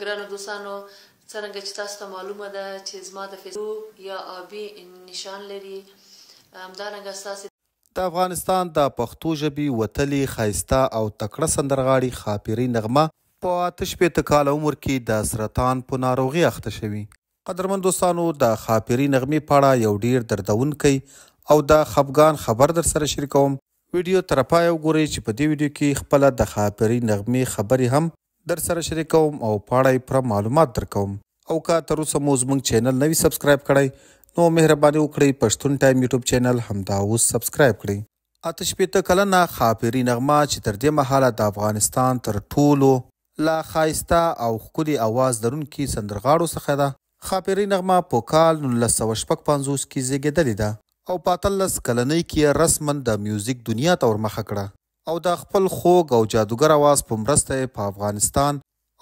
ګرانو دوستانو څنګه چې تاسو ته معلومه ده چې زما د فیسبوک یا آبي نشان لري همدارنګه تاسو د افغانستان د پښتو ژبې وتلی خایسته او تکړه سندرغاړي خاپيري نغمه په آتش په تکال عمر کې د سرطان په ناروغي اخته شوی قدرمن دوستانو د خاپيري نغمه پاړه یو ډیر دردونکي او د خفغان خبر در سره شریکوم ویډیو ترپای وګورئ چې په دې ویډیو کې خپل د خاپيري نغمه خبري هم در سره شریکوم او پاړای پر معلومات درکوم او که تر اوسه مو زموږ چینل نوی سبسکرایب کړی نو مهرباني وکړئ پښتون ټایم یوټیوب چینل همدا اوس سبسکرایب کړئ اته شپې ته کلنه خاپری نغمه چې تر دې مهاله د افغانستان تر ټولو لا خایسته او ښکلي आवाज درونکي سندرغاړو څخه ده خاپری نغمه په کال 1955 کې زیږېدلې ده او په 13 کلنۍ کې رسمن د میوزیک دنیا ته ورمخه کړه او د خپل خوږ او جادوګر आवाज په مرسته په افغانستان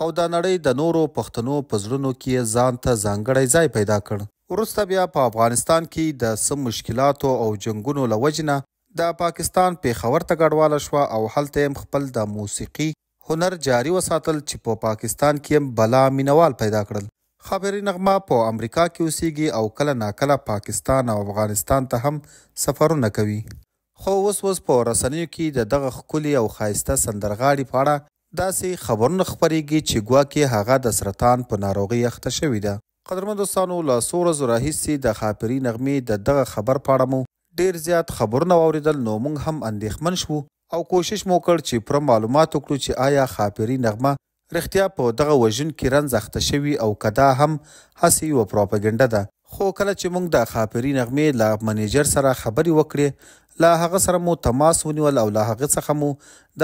او د نړۍ د نورو پښتنو پزړونو کې ځان ته ځانګړی ځای پیدا کړ ورسته بیا په افغانستان کې د سم مشکلاتو او جنگونو لوجنه د پاکستان پیښور ته کډواله شو او هلته هم خپل د موسیقي هنر جاری وساتل چې په پاکستان کې هم بلا مینوال پیدا کړل خبري نغمه په امریکا کې اوسېږي او کله ناکله پاکستان او افغانستان ته هم سفرونه کوي خو اوس اوس په رسنیو کې د دغه خولي او خایسته سندرغاړي په اړه داسې خبرونه خبريږي چې ګواکې هغه د سرطان په ناروغي اخته شوې ده قدرمن دوستانو لا سور زراحسي د خاپری نغمې د دغه خبر پاړه مو ډیر زیات خبرونه اوریدل نو موږ هم اندېخمن شو او کوشش مو کړ چې پر معلومات وکړو چې آیا خاپری نغمه رښتیا په دغه وژن کې رنځ اخته شوی او کدا هم حسي و پروپاګاندا ده خو کله چې موږ د خاپری نغمې لا منیجر سره خبرې وکړې لا هغه سره مو تماس ونیول او لا هغه څخه مو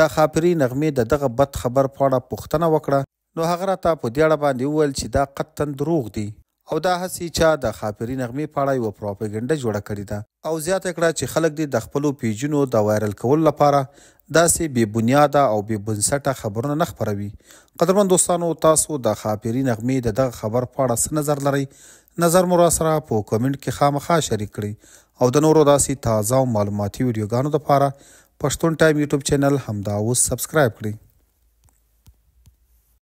د خاپری نغمې د دغه بد خبر په اړه پوښتنه وکړه نو هغه راته په دې اړه باندې وویل چې دا قطعا دروغ دی او دا هسي چا د خاپری نغمې په اړه یو پروپاګاندا جوړه کړې ده او زیاته کړه چې خلک دې د خپلو پیجنو د وایرل کول لپاره داسې بې بنیاده او بې بنسټه خبرونه نه خپروي قدرمن دوستانو تاسو د خاپری نغمې د دغه خبر په اړه څه نظر لرئ نظر مو را سره په کومنټ کې خامخا شریک کړئ او د نورو داسې تازه او معلوماتي ویډیوګانو لپاره پښتون ټایم یوټیوب چینل همدا اوس سبسکرایب کړئ